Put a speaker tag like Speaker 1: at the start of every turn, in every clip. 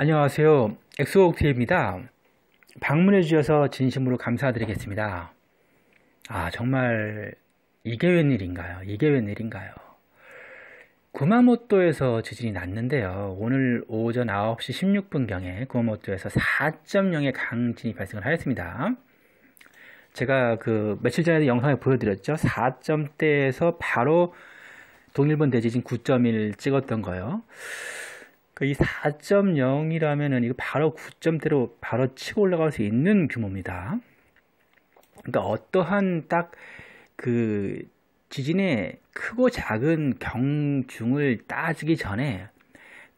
Speaker 1: 안녕하세요. 엑소옥트입니다. 방문해 주셔서 진심으로 감사드리겠습니다. 아, 정말 이게 웬일인가요? 이게 웬일인가요? 구마모토에서 지진이 났는데요. 오늘 오전 9시 16분경에 구마모토에서 4.0의 강진이 발생을 하였습니다. 제가 그 며칠 전에 영상에 보여드렸죠. 4점대에서 바로 동일본 대지진 9.1 찍었던 거요. 그러니까 이 4.0이라면은 이거 바로 9점대로 바로 치고 올라갈 수 있는 규모입니다. 그러니까 어떠한 딱 그 지진의 크고 작은 경중을 따지기 전에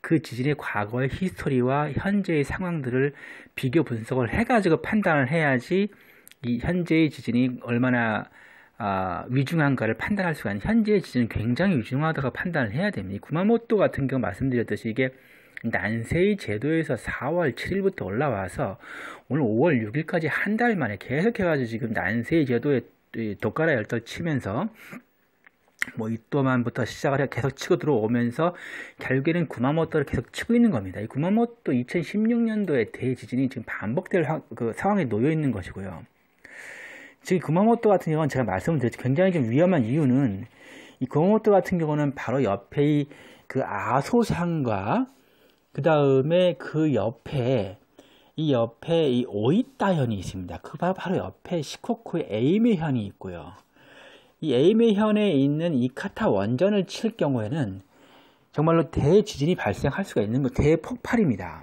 Speaker 1: 그 지진의 과거의 히스토리와 현재의 상황들을 비교 분석을 해가지고 판단을 해야지 이 현재의 지진이 얼마나 아, 위중한가를 판단할 수가 있는 현재의 지진은 굉장히 위중하다고 판단을 해야 됩니다. 구마모토 같은 경우 말씀드렸듯이 이게 난세의 제도에서 4월 7일부터 올라와서 오늘 5월 6일까지 한 달 만에 계속해가지고 지금 난세의 제도에 독가라 열도 치면서 뭐 이또만부터 시작을 해서 계속 치고 들어오면서 결국에는 구마모토를 계속 치고 있는 겁니다. 이 구마모토 2016년도에 대지진이 지금 반복될 하, 그 상황에 놓여 있는 것이고요. 지금 구마모토 같은 경우는 제가 말씀드렸죠. 을 굉장히 좀 위험한 이유는 이 구마모토 같은 경우는 바로 옆에 그 아소산과 그 다음에 그 옆에 이 옆에 이 오이타현이 있습니다. 그 바로 옆에 시코쿠의 에이메현이 있고요. 이 에이메현에 있는 이 카타 원전을 칠 경우에는 정말로 대지진이 발생할 수가 있는 거 뭐 대폭발입니다.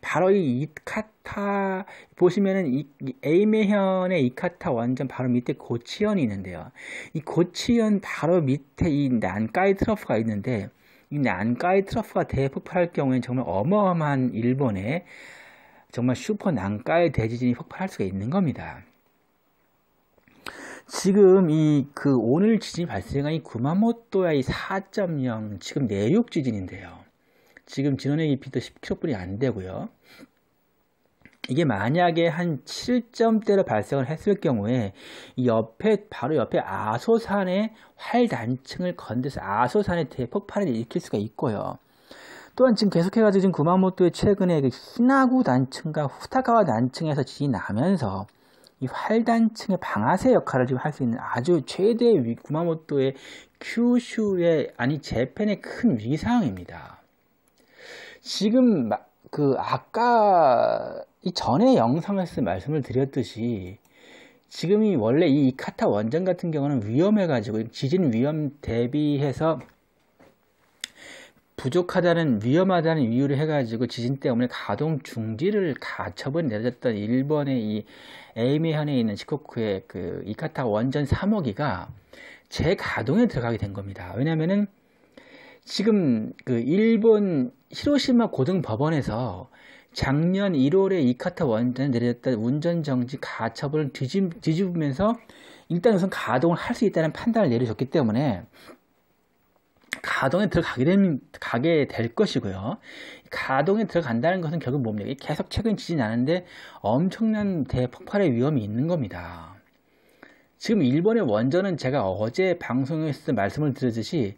Speaker 1: 바로 이 이카타 보시면은 이, 이 에이메현의 이카타 원전 바로 밑에 고치현이 있는데요. 이 고치현 바로 밑에 이 난카이 트러프가 있는데 이난카이 트러프가 대폭발할 경우에는 정말 어마어마한 일본에 정말 슈퍼 난카이 대지진이 폭발할 수가 있는 겁니다. 지금 이 그 오늘 지진이 발생한 이 구마모토의 이4.0 지금 내륙 지진인데요. 지금 진원의 깊이도 10km뿐이 안 되고요. 이게 만약에 한 7점대로 발생을 했을 경우에 옆에 바로 옆에 아소산의 활단층을 건드려서 아소산의 대폭발을 일으킬 수가 있고요. 또한 지금 계속해가지고 지금 구마모토의 최근에 그 히나구 단층과 후타카와 단층에서 지진 나면서 이 활단층의 방아쇠 역할을 지금 할 수 있는 아주 최대의 구마모토의 큐슈의 아니 재팬의 큰 위기 상황입니다. 지금 그 아까 이 전에 영상에서 말씀을 드렸듯이 지금이 원래 이 이카타 원전 같은 경우는 위험해가지고 지진 위험 대비해서 부족하다는 위험하다는 이유를 해가지고 지진 때문에 가동 중지를 가처분 내렸던 일본의 이 에이미현에 있는 시코쿠의 그 이카타 원전 3호기가 재가동에 들어가게 된 겁니다. 왜냐면은 지금 그 일본 히로시마 고등법원에서 작년 1월에 이카타 원전에 내렸던 운전정지 가처분을 뒤집, 으면서 일단 우선 가동을 할 수 있다는 판단을 내려줬기 때문에 가동에 들어가게 된, 가게 될 것이고요. 가동에 들어간다는 것은 결국 뭡니까? 계속 최근 지진이 나는데 엄청난 대폭발의 위험이 있는 겁니다. 지금 일본의 원전은 제가 어제 방송에서 말씀을 드렸듯이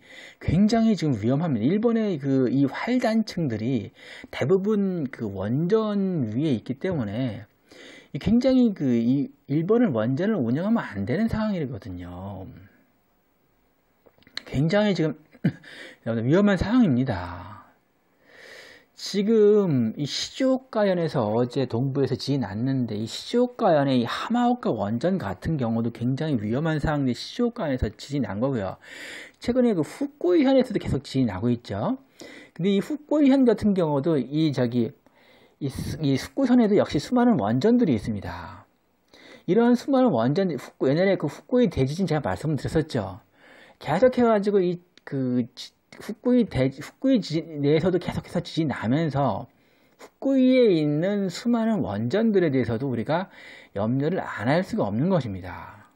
Speaker 1: 굉장히 지금 위험합니다. 일본의 그 이 활단층들이 대부분 그 원전 위에 있기 때문에 굉장히 그 이일본을 원전을 운영하면 안 되는 상황이거든요. 굉장히 지금 위험한 상황입니다. 지금 이 시조가연에서 어제 동부에서 지진 났는데 이 시조가연의 이 하마오카 원전 같은 경우도 굉장히 위험한 상황인데 시조가연에서 지진 난 거고요. 최근에 그 후쿠이현에서도 계속 지진 나고 있죠. 근데 이 후쿠이현 같은 경우도 이 저기 이, 후쿠현에도 역시 수많은 원전들이 있습니다. 이런 수많은 원전 후쿠, 옛날에 그 후쿠이 대지진 제가 말씀드렸었죠. 계속해가지고 이그 후쿠이 대, 후쿠이 지, 진 내에서도 계속해서 지진 이 나면서 후쿠이에 있는 수많은 원전들에 대해서도 우리가 염려를 안 할 수가 없는 것입니다.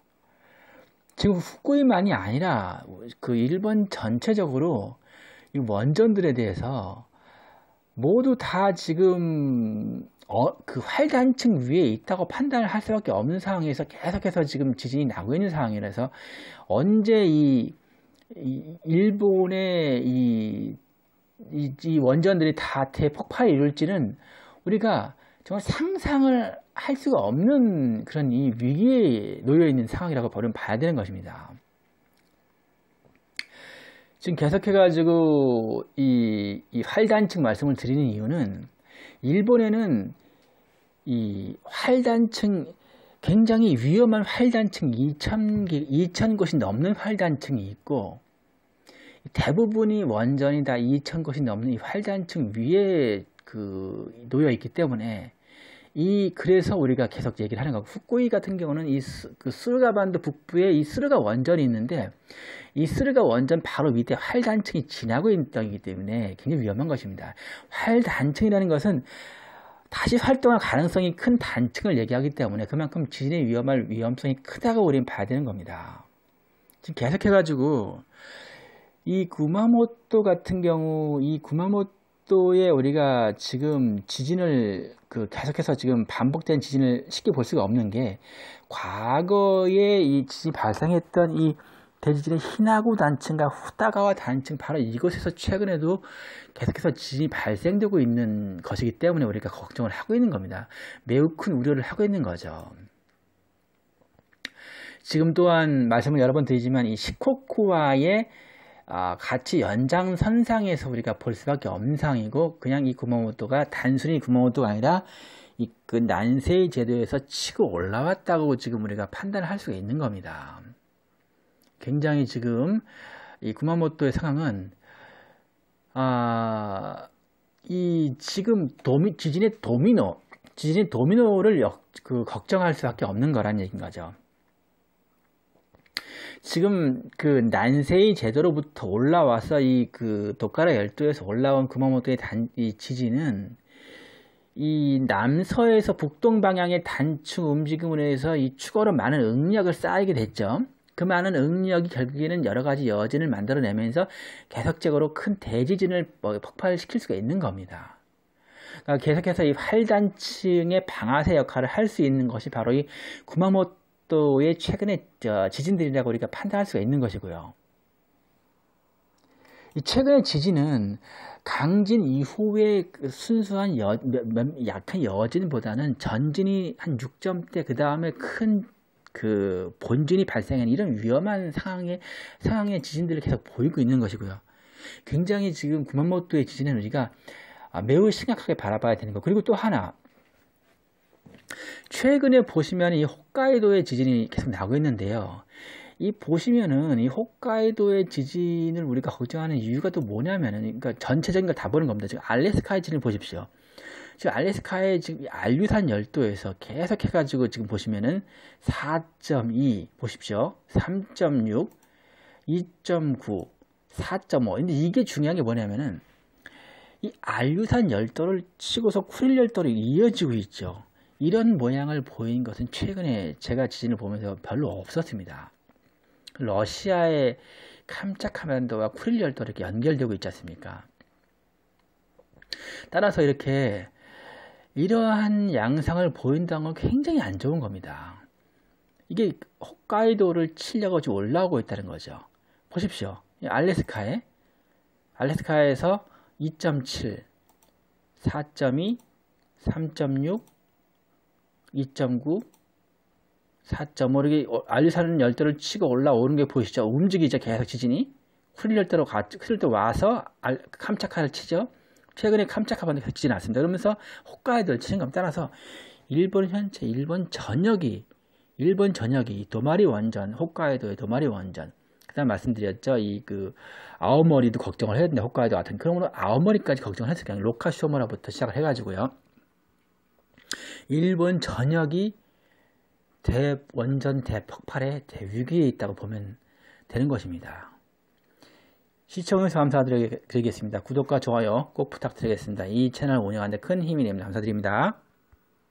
Speaker 1: 지금 후쿠이만이 아니라 그 일본 전체적으로 이 원전들에 대해서 모두 다 지금 어, 그 활단층 위에 있다고 판단을 할 수밖에 없는 상황에서 계속해서 지금 지진이 나고 있는 상황이라서 언제 이 일본의 이, 이, 이 원전들이 다 대폭발을 이룰지는 우리가 정말 상상을 할 수가 없는 그런 이 위기에 놓여 있는 상황이라고 버는 봐야 되는 것입니다. 지금 계속해가지고 이, 이 활단층 말씀을 드리는 이유는 일본에는 이 활단층 굉장히 위험한 활단층 2,000, 2,000곳이 넘는 활단층이 있고 대부분이 원전이 다 2천 곳이 넘는 이 활단층 위에 그 놓여 있기 때문에 이 그래서 우리가 계속 얘기를 하는 거고 후쿠이 같은 경우는 이그 스르가 반도 북부에 이 스르가 원전이 있는데 이 스르가 원전 바로 밑에 활단층이 지나고 있는 기 때문에 굉장히 위험한 것입니다. 활단층이라는 것은 다시 활동할 가능성이 큰 단층을 얘기하기 때문에 그만큼 지진의 위험할 위험성이 크다고 우리는 봐야 되는 겁니다. 지금 계속해가지고 이 구마모토 같은 경우 이 구마모토에 우리가 지금 지진을 그 계속해서 지금 반복된 지진을 쉽게 볼 수가 없는 게 과거에 이 지진이 발생했던 이 대지진의 희나고 단층과 후다가와 단층 바로 이곳에서 최근에도 계속해서 지진이 발생되고 있는 것이기 때문에 우리가 걱정을 하고 있는 겁니다. 매우 큰 우려를 하고 있는 거죠. 지금 또한 말씀을 여러 번 드리지만 이 시코쿠와의 아, 같이 연장선상에서 우리가 볼 수밖에 없는 상황이고 그냥 이 구멍호도가 단순히 구멍호도가 아니라 이 그 난세의 제도에서 치고 올라왔다고 지금 우리가 판단을 할 수가 있는 겁니다. 굉장히 지금 이 구마모토의 상황은 아, 이 지금 도미, 지진의 도미노, 지진의 도미노를 역, 그 걱정할 수밖에 없는 거라는 얘기인 거죠. 지금 그 난세이 제도로부터 올라와서 이그 도카라 열도에서 올라온 구마모토의 단, 이 지진은 이 남서에서 북동 방향의 단축 움직임으로 해서 이 추가로 많은 응력을 쌓이게 됐죠. 그 많은 응력이 결국에는 여러 가지 여진을 만들어내면서 계속적으로 큰 대지진을 뭐 폭발시킬 수가 있는 겁니다. 그러니까 계속해서 이 활단층의 방아쇠 역할을 할 수 있는 것이 바로 이 구마모토 정도의 최근의 어, 지진들이라고 우리가 판단할 수가 있는 것이고요. 이 최근의 지진은 강진 이후의 그 순수한 여, 약한 여진보다는 전진이 한 6점대 그 다음에 큰 그 본진이 발생한 이런 위험한 상황의 상황의 지진들을 계속 보이고 있는 것이고요. 굉장히 지금 구만모토의 지진은 우리가 아, 매우 심각하게 바라봐야 되는 거. 그리고 또 하나 최근에 보시면 이 홋카이도의 지진이 계속 나고 있는데요. 이 보시면은 이 홋카이도의 지진을 우리가 걱정하는 이유가 또 뭐냐면은 그러니까 전체적인 걸 다 보는 겁니다. 지금 알래스카의 지진을 보십시오. 지금 알래스카의 지금 알류산 열도에서 계속 해가지고 지금 보시면은 4.2 보십시오. 3.6, 2.9, 4.5. 근데 이게 중요한 게 뭐냐면은 이 알류산 열도를 치고서 쿠릴 열도로 이어지고 있죠. 이런 모양을 보인 것은 최근에 제가 지진을 보면서 별로 없었습니다. 러시아의 캄차카만도와 쿠릴 열도 이렇게 연결되고 있지 않습니까? 따라서 이렇게 이러한 양상을 보인다는 건 굉장히 안 좋은 겁니다. 이게 홋카이도를 치려고 지금 올라오고 있다는 거죠. 보십시오. 알래스카에 알래스카에서 2.7, 4.2, 3.6, 2.9, 4.5 뭐 이렇게 어, 알류산은 열대를 치고 올라오는 게 보이시죠? 움직이죠. 계속 지진이. 쿨릴 열대로 가, 쿨릴 때 와서 알, 캄차카를 치죠. 최근에 캄차카반도 계속 지진 났습니다. 그러면서 호카이도를 치는 겁니다. 따라서 일본 현재 일본 전역이 일본 전역이 도마리 원전, 호카이도의 도마리 원전. 그다음 말씀드렸죠. 이 그 아오머리도 걱정을 해야 된다. 홋카이도 같은 그러므로 아오머리까지 걱정을 했을 거예요. 로카쇼마라부터 시작을 해가지고요. 일본 전역이 대 원전 대폭발의 대위기에 있다고 보면 되는 것입니다. 시청해서 주셔 감사드리겠습니다. 구독과 좋아요 꼭 부탁드리겠습니다. 이 채널 운영하는데 큰 힘이 됩니다. 감사드립니다.